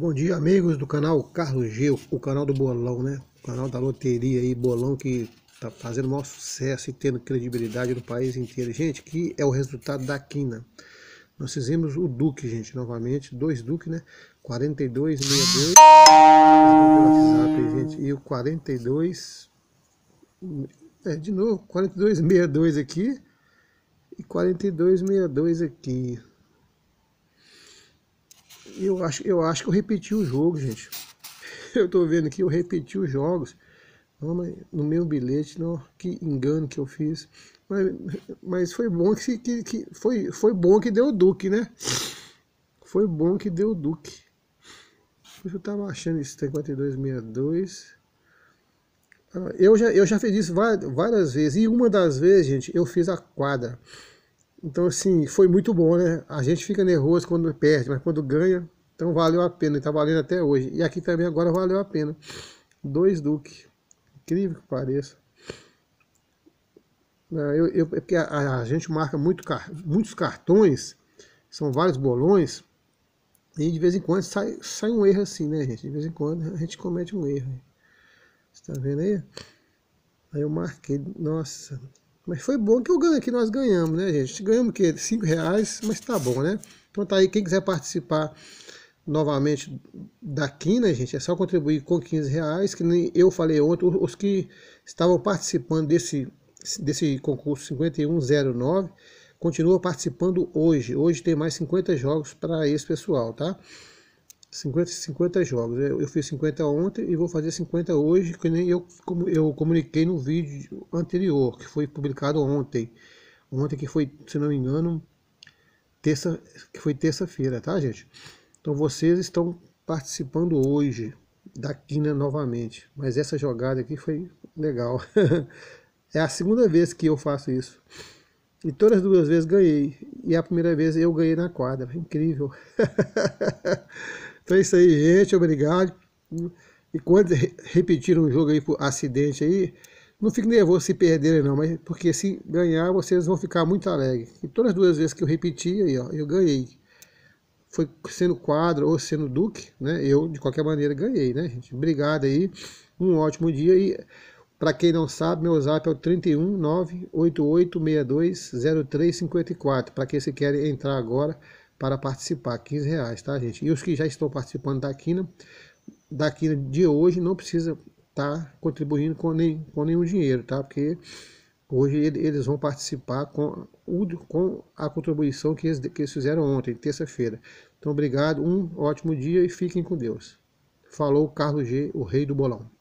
Bom dia, amigos do canal Carlos G, o canal do bolão, né? O canal da loteria aí, bolão que tá fazendo o maior sucesso e tendo credibilidade no país inteiro. Gente, que é o resultado da quina. Nós fizemos o Duque, gente, novamente, dois Duque, né? 4262 pelo WhatsApp, gente, e o 42 é de novo, 4262 aqui e 4262 aqui. Eu acho, eu acho que eu repeti o jogo, gente. Eu tô vendo que eu repeti os jogos. no meu bilhete, não, que engano que eu fiz. Mas, mas foi bom que, que, que foi, foi bom que deu o Duque, né? Foi bom que deu o Duque. Eu tava achando isso, 5262. Ah, eu já, eu já fiz isso várias vezes. E uma das vezes, gente, eu fiz a quadra. Então, assim, foi muito bom, né? A gente fica nervoso quando perde, mas quando ganha, então valeu a pena. E tá valendo até hoje. E aqui também agora valeu a pena. Dois Duque. Incrível que pareça. Ah, eu, eu, é porque a, a, gente marca muito, muitos cartões, são vários bolões, e de vez em quando sai, sai um erro assim, né, gente? De vez em quando a gente comete um erro. Você tá vendo aí? Aí eu marquei, nossa, mas foi bom que eu ganhei, que nós ganhamos, né, gente? Ganhamos o quê? 5 reais, mas tá bom, né? Então tá aí, quem quiser participar novamente da Quina, gente, é só contribuir com 15 reais, que nem eu falei ontem, os que estavam participando desse, desse concurso 5109, continuam participando hoje. Hoje tem mais 50 jogos para esse pessoal, tá? 50, 50 jogos. Eu, fiz 50 ontem e vou fazer 50 hoje, que nem eu, como eu comuniquei no vídeo anterior, que foi publicado ontem. Ontem que foi, se não me engano, terça, que foi terça-feira, tá, gente? Então vocês estão participando hoje da quina novamente. Mas essa jogada aqui foi legal. é a segunda vez que eu faço isso. E todas as duas vezes ganhei. E a primeira vez eu ganhei na quadra. Incrível. Então é isso aí, gente. Obrigado. E quando repetiram um jogo aí por acidente aí, não fique nervoso se perderem não, mas porque se ganhar vocês vão ficar muito alegres. E todas as duas vezes que eu repeti aí, ó, eu ganhei. Foi sendo quadro ou sendo duque, né? Eu, de qualquer maneira, ganhei, né, gente? Obrigado aí. Um ótimo dia e para quem não sabe, meu zap é o 31988620354. Para quem se quer entrar agora, para participar, 15 reais, tá, gente? E os que já estão participando da quina, da quina de hoje não precisa estar tá contribuindo com, nem, com nenhum dinheiro, tá? Porque hoje eles vão participar com, com a contribuição que eles, que eles fizeram ontem, terça-feira. Então, obrigado, um ótimo dia e fiquem com Deus. Falou Carlos G, o rei do bolão.